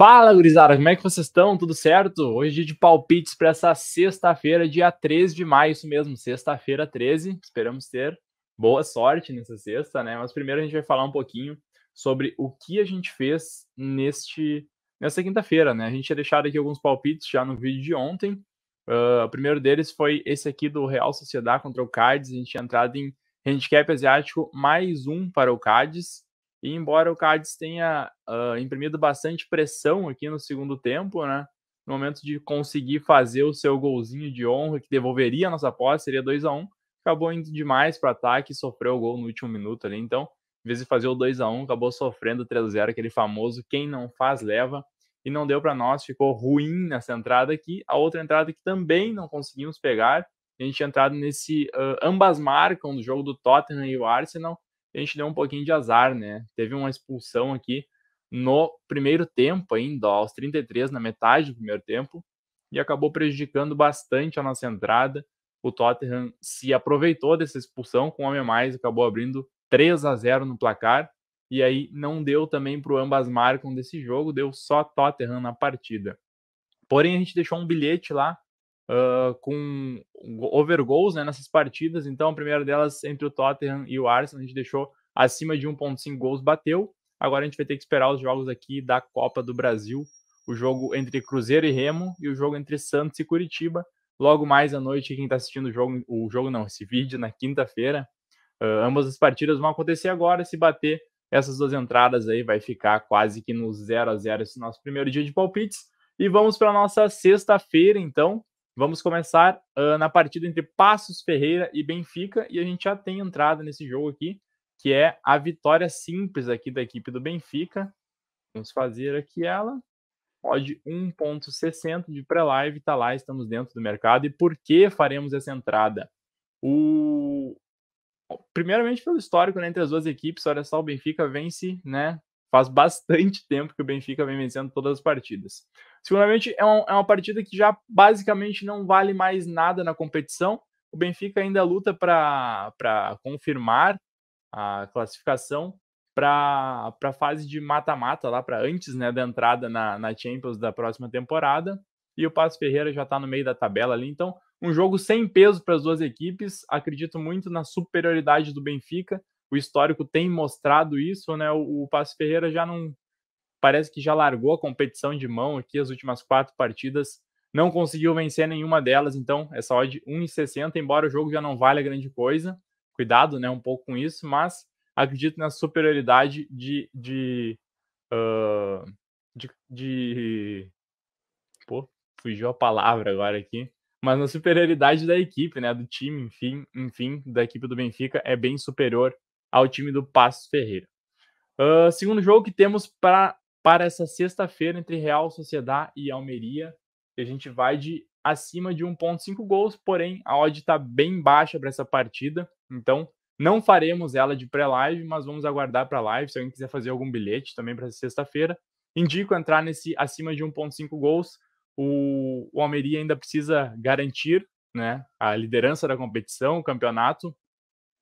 Fala, gurizada, como é que vocês estão? Tudo certo? Hoje é dia de palpites para essa sexta-feira, dia 13 de maio, isso mesmo, sexta-feira 13. Esperamos ter boa sorte nessa sexta, né? Mas primeiro a gente vai falar um pouquinho sobre o que a gente fez neste nessa quinta-feira, né? A gente tinha deixado aqui alguns palpites já no vídeo de ontem. Uh, o primeiro deles foi esse aqui do Real Sociedade contra o Cádiz. A gente tinha entrado em handicap asiático mais um para o Cádiz. E embora o Cádiz tenha uh, imprimido bastante pressão aqui no segundo tempo, né? No momento de conseguir fazer o seu golzinho de honra, que devolveria a nossa posse, seria 2 a 1 acabou indo demais para ataque e sofreu o gol no último minuto ali. Então, em vez de fazer o 2 a 1 acabou sofrendo o 3x0, aquele famoso quem não faz leva. E não deu para nós, ficou ruim nessa entrada aqui. A outra entrada que também não conseguimos pegar, a gente tinha entrado nesse. Uh, ambas marcam do jogo do Tottenham e o Arsenal a gente deu um pouquinho de azar, né? Teve uma expulsão aqui no primeiro tempo ainda, aos 33, na metade do primeiro tempo, e acabou prejudicando bastante a nossa entrada. O Tottenham se aproveitou dessa expulsão com o homem a mais, acabou abrindo 3 a 0 no placar, e aí não deu também para o ambas marcam desse jogo, deu só Tottenham na partida. Porém, a gente deixou um bilhete lá uh, com over goals né, nessas partidas. Então, a primeira delas entre o Tottenham e o Arsenal, a gente deixou acima de 1,5 gols, bateu. Agora a gente vai ter que esperar os jogos aqui da Copa do Brasil, o jogo entre Cruzeiro e Remo e o jogo entre Santos e Curitiba. Logo mais à noite, quem está assistindo o jogo, o jogo não, esse vídeo na quinta-feira, uh, ambas as partidas vão acontecer agora. Se bater essas duas entradas aí, vai ficar quase que no 0 a 0 esse nosso primeiro dia de palpites. E vamos para nossa sexta-feira, então, Vamos começar uh, na partida entre Passos Ferreira e Benfica, e a gente já tem entrada nesse jogo aqui, que é a vitória simples aqui da equipe do Benfica. Vamos fazer aqui ela. Pode 1.60 de pré-live, está lá, estamos dentro do mercado. E por que faremos essa entrada? O... Primeiramente pelo histórico né, entre as duas equipes, olha só, o Benfica vence né, Faz bastante tempo que o Benfica vem vencendo todas as partidas. Seguramente é, um, é uma partida que já basicamente não vale mais nada na competição. O Benfica ainda luta para confirmar a classificação para a fase de mata-mata, lá para antes né, da entrada na, na Champions da próxima temporada. E o Passo Ferreira já está no meio da tabela ali. Então, um jogo sem peso para as duas equipes. Acredito muito na superioridade do Benfica o histórico tem mostrado isso, né? O, o Passo Ferreira já não parece que já largou a competição de mão aqui as últimas quatro partidas, não conseguiu vencer nenhuma delas, então essa odd 1,60, embora o jogo já não valha grande coisa, cuidado, né, um pouco com isso, mas acredito na superioridade de de, uh, de, de pô, fugiu a palavra agora aqui, mas na superioridade da equipe, né, do time, enfim, enfim, da equipe do Benfica é bem superior ao time do Passos Ferreira. Uh, segundo jogo que temos pra, para essa sexta-feira entre Real Sociedade e Almeria. a gente vai de acima de 1,5 gols, porém a odd está bem baixa para essa partida. Então não faremos ela de pré-live, mas vamos aguardar para live. Se alguém quiser fazer algum bilhete também para sexta-feira, indico entrar nesse acima de 1,5 gols. O, o Almeria ainda precisa garantir né, a liderança da competição, o campeonato,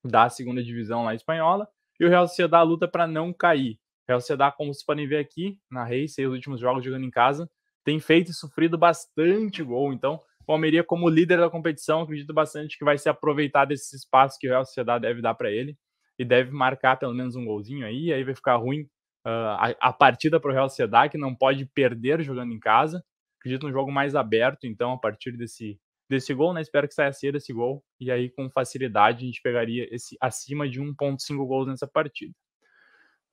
da segunda divisão lá espanhola. E o Real Sociedad luta para não cair. O Real Sociedad, como vocês podem ver aqui na race, os últimos jogos jogando em casa, tem feito e sofrido bastante gol. Então, o Almeria, como líder da competição, acredito bastante que vai se aproveitar desse espaço que o Real Sociedad deve dar para ele e deve marcar pelo menos um golzinho aí. Aí vai ficar ruim uh, a, a, partida para o Real Sociedad, que não pode perder jogando em casa. Acredito num jogo mais aberto, então, a partir desse desse gol, né? Espero que saia cedo esse gol. E aí, com facilidade, a gente pegaria esse acima de 1,5 gols nessa partida.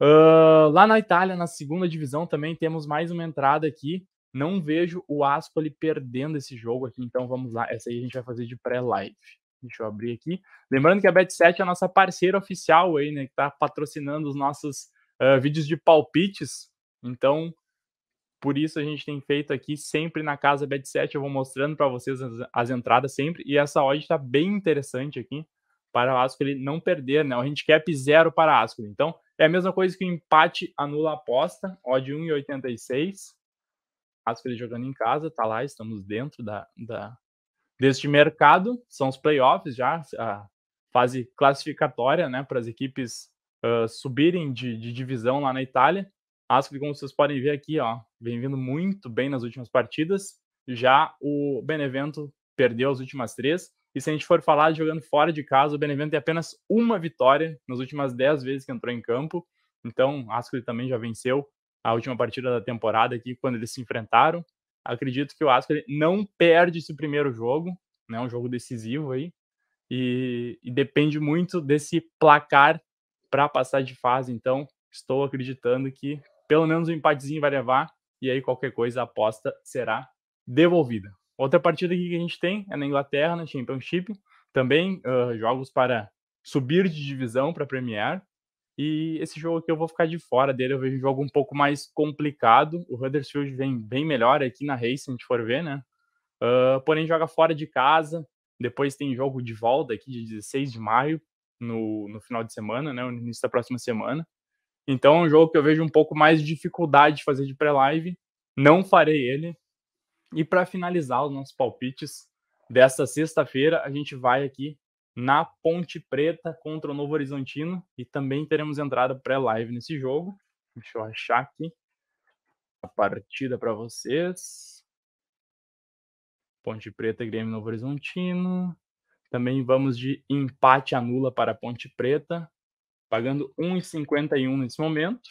Uh, lá na Itália, na segunda divisão, também temos mais uma entrada aqui. Não vejo o Ascoli perdendo esse jogo aqui, então vamos lá. Essa aí a gente vai fazer de pré-live. Deixa eu abrir aqui. Lembrando que a Bet7 é a nossa parceira oficial aí, né? Que tá patrocinando os nossos uh, vídeos de palpites. Então, por isso a gente tem feito aqui sempre na casa bet 7, eu vou mostrando para vocês as, as, entradas sempre e essa odd está bem interessante aqui para o Asco ele não perder, né? A gente cap zero para Asco. Então, é a mesma coisa que o empate anula a aposta, odd 1,86. Asco ele jogando em casa, tá lá, estamos dentro da, da deste mercado, são os playoffs já, a fase classificatória, né, para as equipes uh, subirem de, de divisão lá na Itália. Asp, como vocês podem ver aqui, ó, vem vindo muito bem nas últimas partidas. Já o Benevento perdeu as últimas três. E se a gente for falar jogando fora de casa, o Benevento tem apenas uma vitória nas últimas dez vezes que entrou em campo. Então, Ascoli também já venceu a última partida da temporada aqui, quando eles se enfrentaram. Acredito que o Ascoli não perde esse primeiro jogo, né? Um jogo decisivo aí. E, e depende muito desse placar para passar de fase. Então, estou acreditando que pelo menos um empatezinho vai levar e aí qualquer coisa a aposta será devolvida. Outra partida que a gente tem é na Inglaterra, na Championship, também uh, jogos para subir de divisão para Premier. E esse jogo aqui eu vou ficar de fora dele, eu vejo um jogo um pouco mais complicado. O Huddersfield vem bem melhor aqui na race, se a gente for ver, né? Uh, porém, joga fora de casa. Depois tem jogo de volta aqui de 16 de maio, no, no final de semana, né? No início da próxima semana. Então é um jogo que eu vejo um pouco mais de dificuldade de fazer de pré-live. Não farei ele. E para finalizar os nossos palpites desta sexta-feira, a gente vai aqui na Ponte Preta contra o Novo Horizontino e também teremos entrada pré-live nesse jogo. Deixa eu achar aqui a partida para vocês. Ponte Preta e Grêmio Novo Horizontino. Também vamos de empate anula para Ponte Preta pagando 1,51 nesse momento.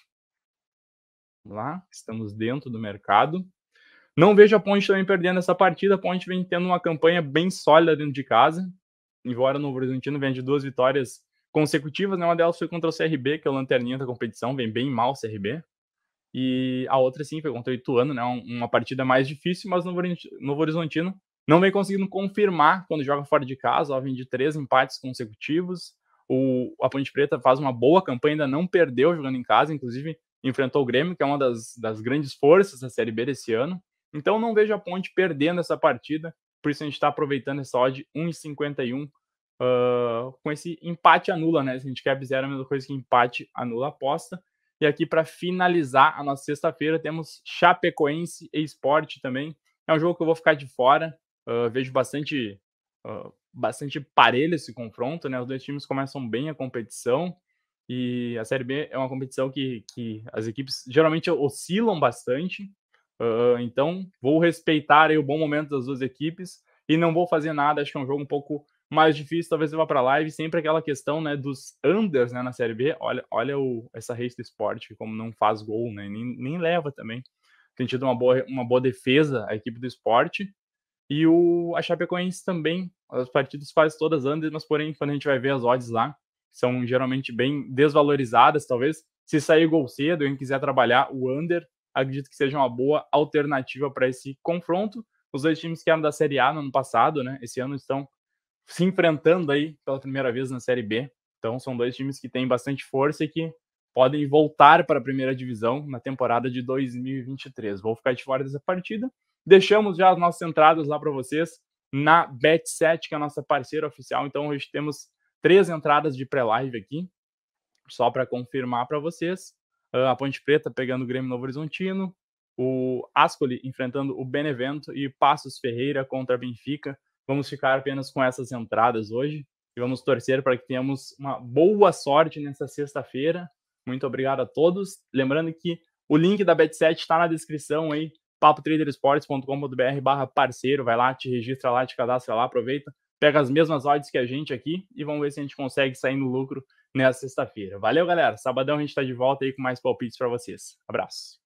Vamos lá, estamos dentro do mercado. Não vejo a Ponte também perdendo essa partida. A Ponte vem tendo uma campanha bem sólida dentro de casa. Embora o Novo Horizontino venha de duas vitórias consecutivas, né? uma delas foi contra o CRB, que é o lanterninha da competição, vem bem mal o CRB. E a outra, sim, foi contra o Ituano, né? uma partida mais difícil, mas o Novo Horizontino não vem conseguindo confirmar quando joga fora de casa. Ó, vem de três empates consecutivos, o, a Ponte Preta faz uma boa campanha, ainda não perdeu jogando em casa, inclusive enfrentou o Grêmio, que é uma das, das grandes forças da Série B desse ano. Então não vejo a Ponte perdendo essa partida, por isso a gente está aproveitando essa odd 1,51 uh, ah, com esse empate anula, né? Se a gente quer zero, é a mesma coisa que empate anula aposta. E aqui para finalizar a nossa sexta-feira temos Chapecoense e Esporte também. É um jogo que eu vou ficar de fora. Uh, vejo bastante uh, bastante parelho esse confronto, né? Os dois times começam bem a competição. E a Série B é uma competição que, que as equipes geralmente oscilam bastante. Uh, então, vou respeitar aí o bom momento das duas equipes e não vou fazer nada. Acho que é um jogo um pouco mais difícil. Talvez eu vá para live. Sempre aquela questão né, dos unders né, na Série B. Olha, olha o, essa race do esporte, como não faz gol, né, nem, nem leva também. Tem tido uma boa, uma boa defesa a equipe do esporte. E o, a Chapecoense também as partidas quase todas andam, mas porém, quando a gente vai ver as odds lá, são geralmente bem desvalorizadas, talvez. Se sair gol cedo quem quiser trabalhar o under, acredito que seja uma boa alternativa para esse confronto. Os dois times que eram da Série A no ano passado, né? Esse ano estão se enfrentando aí pela primeira vez na Série B. Então são dois times que têm bastante força e que podem voltar para a primeira divisão na temporada de 2023. Vou ficar de fora dessa partida. Deixamos já as nossas entradas lá para vocês na Bet7, que é a nossa parceira oficial. Então hoje temos três entradas de pré-live aqui, só para confirmar para vocês. Uh, a Ponte Preta pegando o Grêmio Novo Horizontino, o Ascoli enfrentando o Benevento e Passos Ferreira contra Benfica. Vamos ficar apenas com essas entradas hoje e vamos torcer para que tenhamos uma boa sorte nessa sexta-feira. Muito obrigado a todos. Lembrando que o link da Bet7 está na descrição aí papotraderesports.com.br barra parceiro, vai lá, te registra lá, te cadastra lá, aproveita, pega as mesmas odds que a gente aqui e vamos ver se a gente consegue sair no lucro nessa sexta-feira. Valeu, galera. Sabadão a gente está de volta aí com mais palpites para vocês. Abraço.